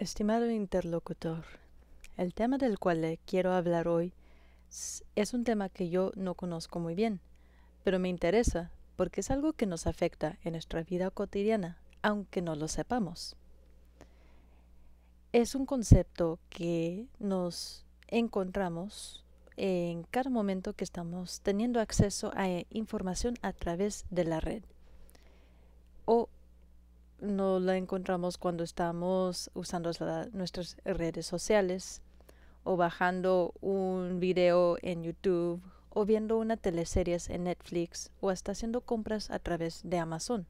Estimado interlocutor, el tema del cual quiero hablar hoy es un tema que yo no conozco muy bien, pero me interesa porque es algo que nos afecta en nuestra vida cotidiana, aunque no lo sepamos. Es un concepto que nos encontramos en cada momento que estamos teniendo acceso a eh, información a través de la red o no la encontramos cuando estamos usando nuestras redes sociales o bajando un video en YouTube o viendo una teleserie en Netflix o hasta haciendo compras a través de Amazon.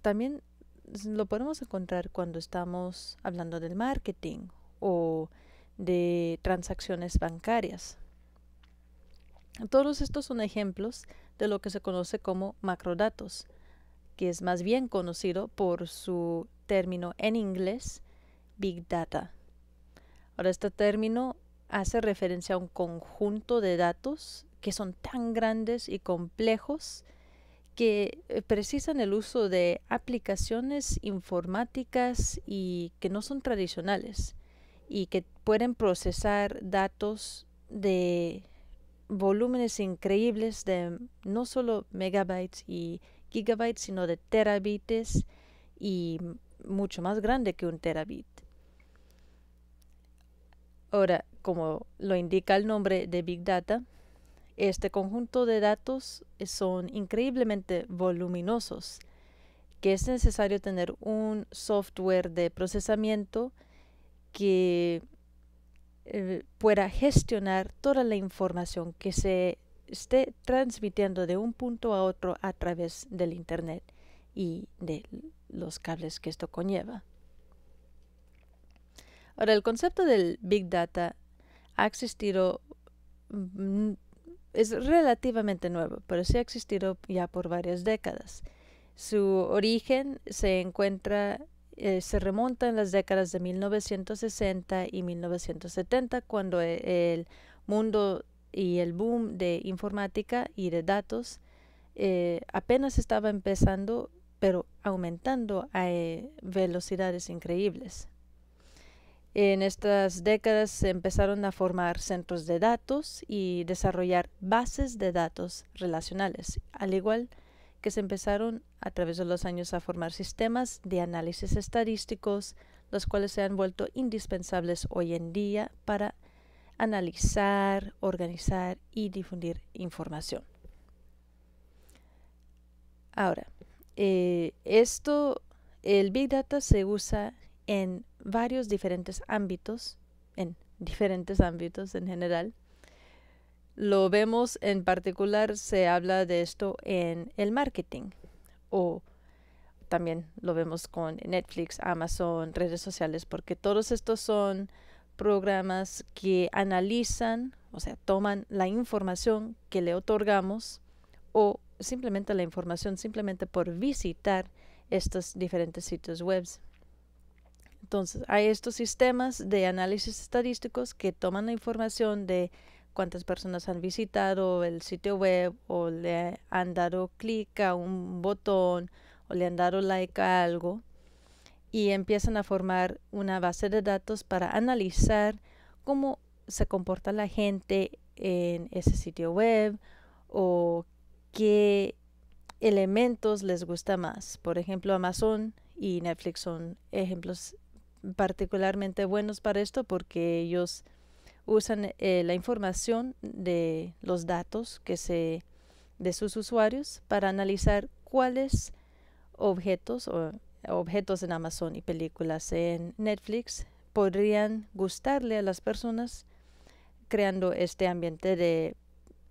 También lo podemos encontrar cuando estamos hablando del marketing o de transacciones bancarias. Todos estos son ejemplos de lo que se conoce como macrodatos que es más bien conocido por su término en inglés, Big Data. Ahora, este término hace referencia a un conjunto de datos que son tan grandes y complejos que eh, precisan el uso de aplicaciones informáticas y que no son tradicionales y que pueden procesar datos de volúmenes increíbles de no solo megabytes y gigabytes, sino de terabytes y mucho más grande que un terabit. Ahora, como lo indica el nombre de Big Data, este conjunto de datos son increíblemente voluminosos, que es necesario tener un software de procesamiento que eh, pueda gestionar toda la información que se esté transmitiendo de un punto a otro a través del Internet y de los cables que esto conlleva. Ahora, el concepto del Big Data ha existido, mm, es relativamente nuevo, pero sí ha existido ya por varias décadas. Su origen se encuentra, eh, se remonta en las décadas de 1960 y 1970, cuando eh, el mundo y el boom de informática y de datos eh, apenas estaba empezando, pero aumentando a eh, velocidades increíbles. En estas décadas se empezaron a formar centros de datos y desarrollar bases de datos relacionales, al igual que se empezaron a través de los años a formar sistemas de análisis estadísticos, los cuales se han vuelto indispensables hoy en día para analizar, organizar y difundir información. Ahora, eh, esto, el Big Data se usa en varios diferentes ámbitos, en diferentes ámbitos en general. Lo vemos en particular, se habla de esto en el marketing o también lo vemos con Netflix, Amazon, redes sociales, porque todos estos son programas que analizan, o sea, toman la información que le otorgamos o simplemente la información simplemente por visitar estos diferentes sitios web. Entonces, hay estos sistemas de análisis estadísticos que toman la información de cuántas personas han visitado el sitio web o le han dado clic a un botón o le han dado like a algo y empiezan a formar una base de datos para analizar cómo se comporta la gente en ese sitio web o qué elementos les gusta más. Por ejemplo, Amazon y Netflix son ejemplos particularmente buenos para esto porque ellos usan eh, la información de los datos que se de sus usuarios para analizar cuáles objetos o objetos en Amazon y películas en Netflix podrían gustarle a las personas creando este ambiente de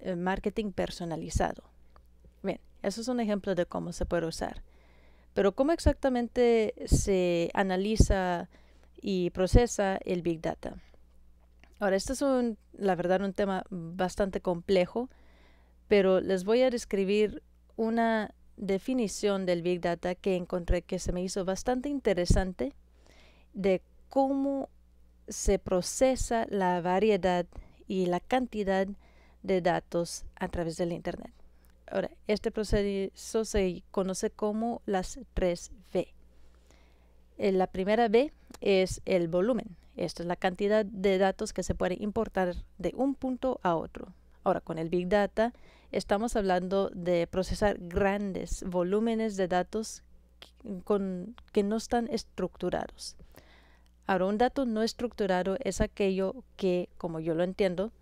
eh, marketing personalizado. Bien, eso es un ejemplo de cómo se puede usar. Pero ¿cómo exactamente se analiza y procesa el Big Data? Ahora, este es un, la verdad, un tema bastante complejo, pero les voy a describir una definición del Big Data que encontré que se me hizo bastante interesante de cómo se procesa la variedad y la cantidad de datos a través del Internet. Ahora, este proceso se conoce como las 3B. Eh, la primera B es el volumen. Esta es la cantidad de datos que se puede importar de un punto a otro. Ahora, con el Big Data, estamos hablando de procesar grandes volúmenes de datos con, que no están estructurados. Ahora, un dato no estructurado es aquello que, como yo lo entiendo,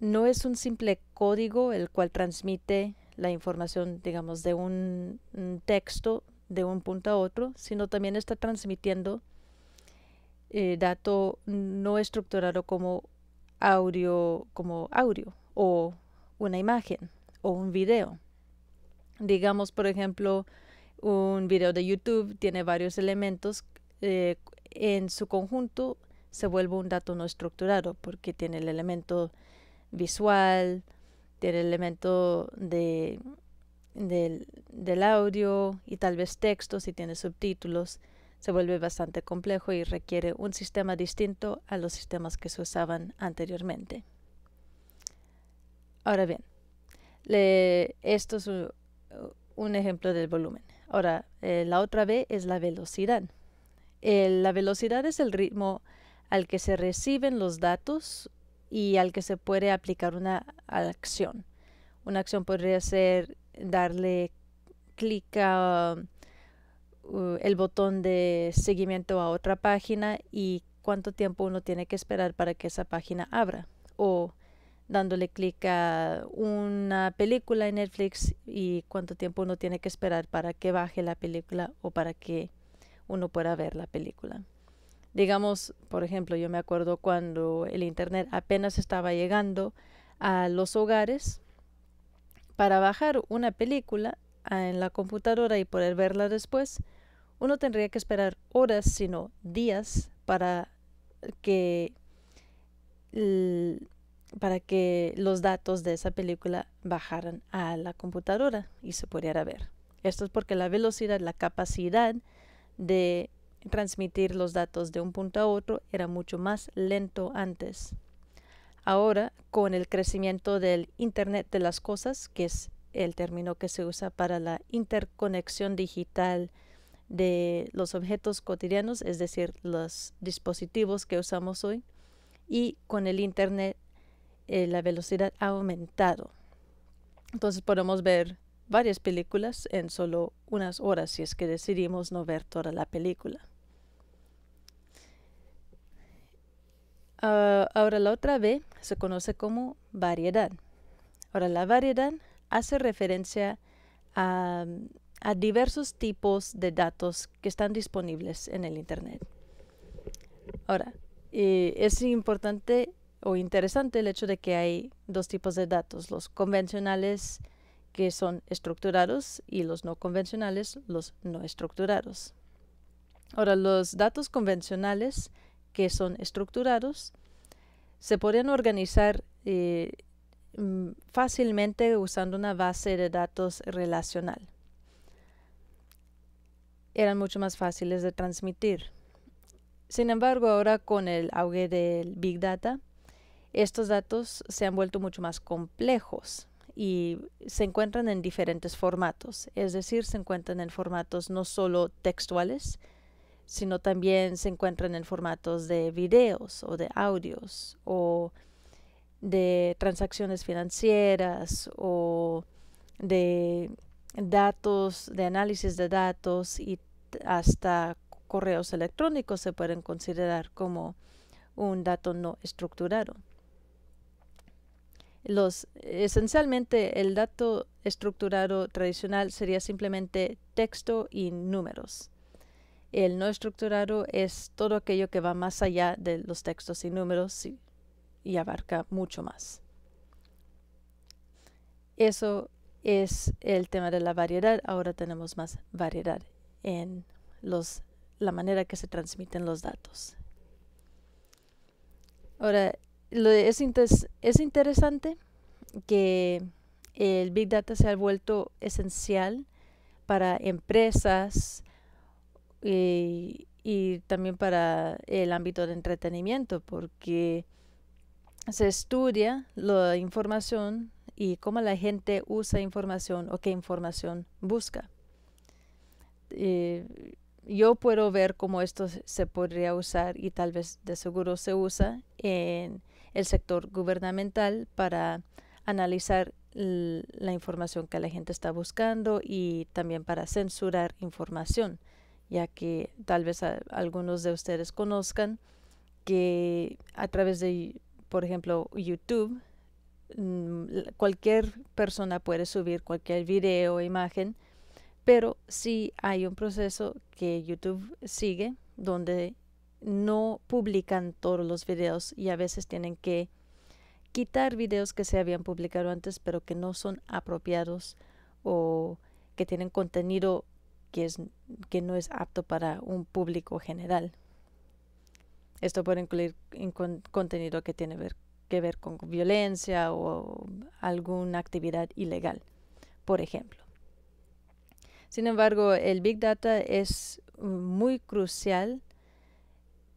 no es un simple código el cual transmite la información, digamos, de un, texto de un punto a otro, sino también está transmitiendo eh, dato no estructurado como audio, como audio o una imagen o un video. Digamos, por ejemplo, un video de YouTube tiene varios elementos. Eh, en su conjunto se vuelve un dato no estructurado porque tiene el elemento visual, tiene el elemento del, del audio y tal vez texto si tiene subtítulos. Se vuelve bastante complejo y requiere un sistema distinto a los sistemas que se usaban anteriormente. Ahora bien, esto es un, ejemplo del volumen. Ahora, eh, la otra B es la velocidad. la velocidad es el ritmo al que se reciben los datos y al que se puede aplicar una acción. Una acción podría ser darle clic al el botón de seguimiento a otra página y cuánto tiempo uno tiene que esperar para que esa página abra. O dándole clic a una película en Netflix y cuánto tiempo uno tiene que esperar para que baje la película o para que uno pueda ver la película. Digamos, por ejemplo, yo me acuerdo cuando el Internet apenas estaba llegando a los hogares, para bajar una película en la computadora y poder verla después, uno tendría que esperar horas, sino días, para que para que los datos de esa película bajaran a la computadora y se pudiera ver. Esto es porque la velocidad, la capacidad de transmitir los datos de un punto a otro era mucho más lento antes. Ahora, con el crecimiento del Internet de las Cosas, que es el término que se usa para la interconexión digital de los objetos cotidianos, es decir, los dispositivos que usamos hoy, y con el Internet eh, la velocidad ha aumentado. Entonces podemos ver varias películas en solo unas horas si es que decidimos no ver toda la película. Ah, ahora la otra B se conoce como variedad. Ahora la variedad hace referencia a, diversos tipos de datos que están disponibles en el Internet. Ahora, eh, es importante o interesante el hecho de que hay dos tipos de datos, los convencionales que son estructurados y los no convencionales, los no estructurados. Ahora, los datos convencionales que son estructurados se podrían organizar eh, mm, fácilmente usando una base de datos relacional. Eran mucho más fáciles de transmitir. Sin embargo, ahora con el auge del Big Data, estos datos se han vuelto mucho más complejos y se encuentran en diferentes formatos, es decir, se encuentran en formatos no solo textuales, sino también se encuentran en formatos de videos o de audios o de transacciones financieras o de datos, de análisis de datos y hasta correos electrónicos se pueden considerar como un dato no estructurado. Los, esencialmente, el dato estructurado tradicional sería simplemente texto y números. El no estructurado es todo aquello que va más allá de los textos y números y, abarca mucho más. Eso es el tema de la variedad. Ahora tenemos más variedad en los, la manera que se transmiten los datos. Ahora, es, es interesante que el Big Data se ha vuelto esencial para empresas eh, y, también para el ámbito de entretenimiento, porque se estudia la información y cómo la gente usa información o qué información busca. Eh, yo puedo ver cómo esto se podría usar y tal vez de seguro se usa en el sector gubernamental para analizar la información que la gente está buscando y también para censurar información, ya que tal vez algunos de ustedes conozcan que a través de, por ejemplo, YouTube, mm, cualquier persona puede subir cualquier video o imagen, pero sí hay un proceso que YouTube sigue donde no publican todos los videos y a veces tienen que quitar videos que se habían publicado antes pero que no son apropiados o que tienen contenido que, no es apto para un público general. Esto puede incluir contenido que tiene que ver con violencia o alguna actividad ilegal, por ejemplo. Sin embargo, el Big Data es mm, muy crucial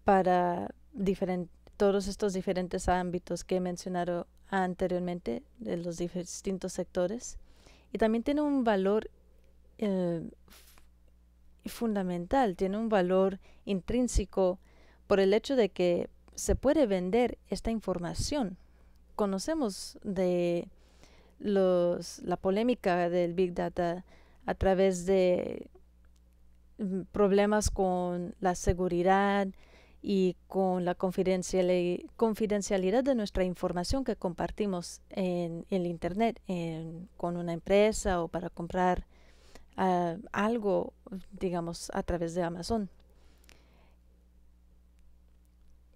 para todos estos diferentes ámbitos que he mencionado anteriormente, de los distintos sectores. Y también tiene un valor eh, fundamental, tiene un valor intrínseco por el hecho de que se puede vender esta información. Conocemos de la polémica del Big Data a través de mm, problemas con la seguridad, y con la confidencialidad de nuestra información que compartimos en, el Internet con una empresa o para comprar ah, algo, digamos, a través de Amazon.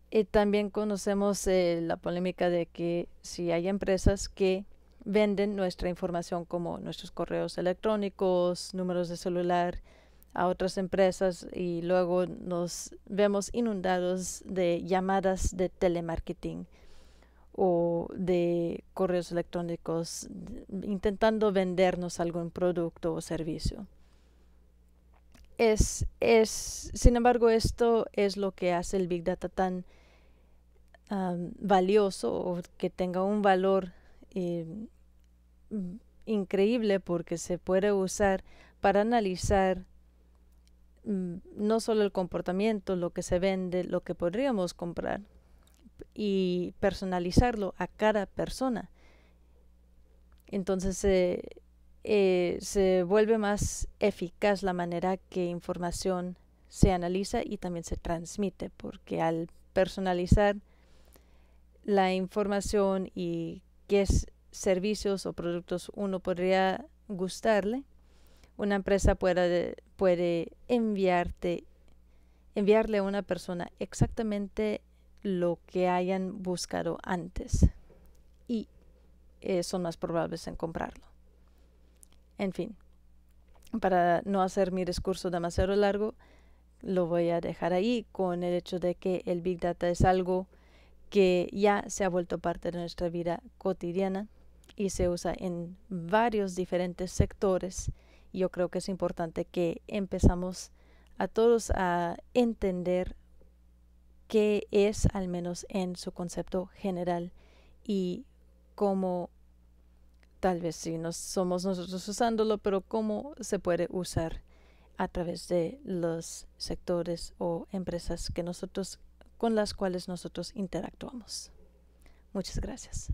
Y también conocemos eh, la polémica de que si hay empresas que venden nuestra información como nuestros correos electrónicos, números de celular, a otras empresas y luego nos vemos inundados de llamadas de telemarketing o de correos electrónicos intentando vendernos algún producto o servicio. Es, sin embargo, esto es lo que hace el Big Data tan valioso o que tenga un valor eh, increíble porque se puede usar para analizar Mm, no solo el comportamiento, lo que se vende, lo que podríamos comprar y personalizarlo a cada persona. Entonces eh, eh, se vuelve más eficaz la manera que información se analiza y también se transmite, porque al personalizar la información y qué servicios o productos uno podría gustarle, una empresa puede, puede enviarte, enviarle a una persona exactamente lo que hayan buscado antes y son más probables en comprarlo. En fin, para no hacer mi discurso demasiado largo, lo voy a dejar ahí con el hecho de que el Big Data es algo que ya se ha vuelto parte de nuestra vida cotidiana y se usa en varios diferentes sectores yo creo que es importante que empezamos a todos a entender qué es, al menos en su concepto general, y cómo, tal vez si no somos nosotros usándolo, pero cómo se puede usar a través de los sectores o empresas que nosotros con las cuales nosotros interactuamos. Muchas gracias.